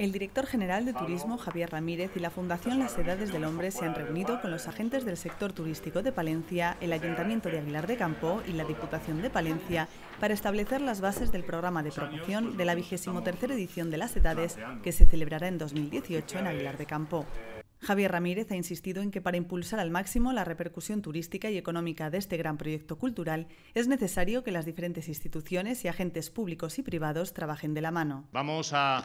El director general de Turismo, Javier Ramírez, y la Fundación Las Edades del Hombre se han reunido con los agentes del sector turístico de Palencia, el Ayuntamiento de Aguilar de Campo y la Diputación de Palencia para establecer las bases del programa de promoción de la vigésimo tercera edición de Las Edades que se celebrará en 2018 en Aguilar de Campo. Javier Ramírez ha insistido en que para impulsar al máximo la repercusión turística y económica de este gran proyecto cultural es necesario que las diferentes instituciones y agentes públicos y privados trabajen de la mano. Vamos a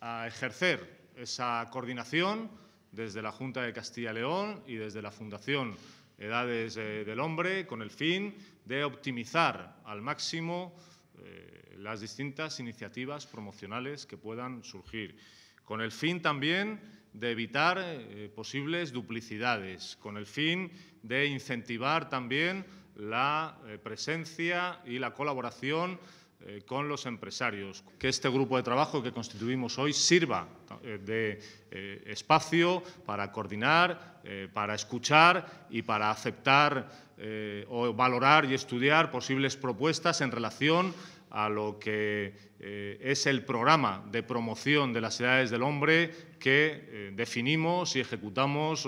a ejercer esa coordinación desde la Junta de Castilla y León y desde la Fundación Edades eh, del Hombre con el fin de optimizar al máximo eh, las distintas iniciativas promocionales que puedan surgir, con el fin también de evitar eh, posibles duplicidades, con el fin de incentivar también la presencia y la colaboración eh, con los empresarios, que este grupo de trabajo que constituimos hoy sirva eh, de eh, espacio para coordinar, para escuchar y para aceptar o valorar y estudiar posibles propuestas en relación a lo que es el programa de promoción de las edades del hombre que eh, definimos y ejecutamos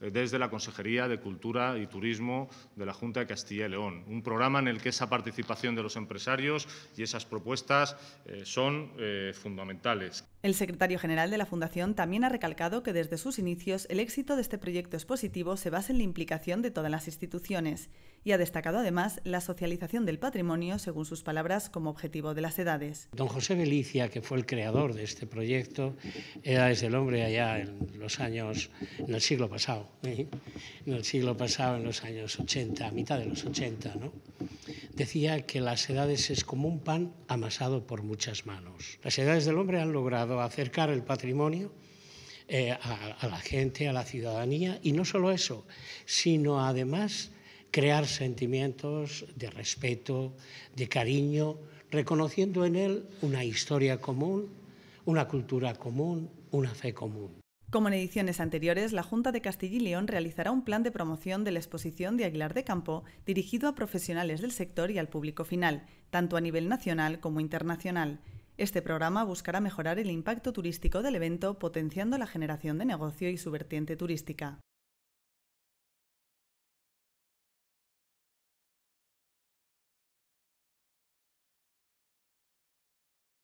eh, desde la Consejería de Cultura y Turismo de la Junta de Castilla y León. Un programa en el que esa participación de los empresarios y esas propuestas eh, son fundamentales. El secretario general de la Fundación también ha recalcado que desde sus inicios el éxito de este proyecto expositivo se basa en la implicación de todas las instituciones y ha destacado además la socialización del patrimonio, según sus palabras, como objetivo de las edades. Don José Belicia, que fue el creador de este proyecto, era desde hombre allá en los años, en el siglo pasado, ¿eh? en el siglo pasado, en los años 80, a mitad de los 80, decía que las edades es como un pan amasado por muchas manos. Las edades del hombre han logrado acercar el patrimonio eh, a, a la gente, a la ciudadanía, y no solo eso, sino además crear sentimientos de respeto, de cariño, reconociendo en él una historia común, una cultura común, una fe común. Como en ediciones anteriores, la Junta de Castilla y León realizará un plan de promoción de la exposición de Aguilar de Campo dirigido a profesionales del sector y al público final, tanto a nivel nacional como internacional. Este programa buscará mejorar el impacto turístico del evento potenciando la generación de negocio y su vertiente turística.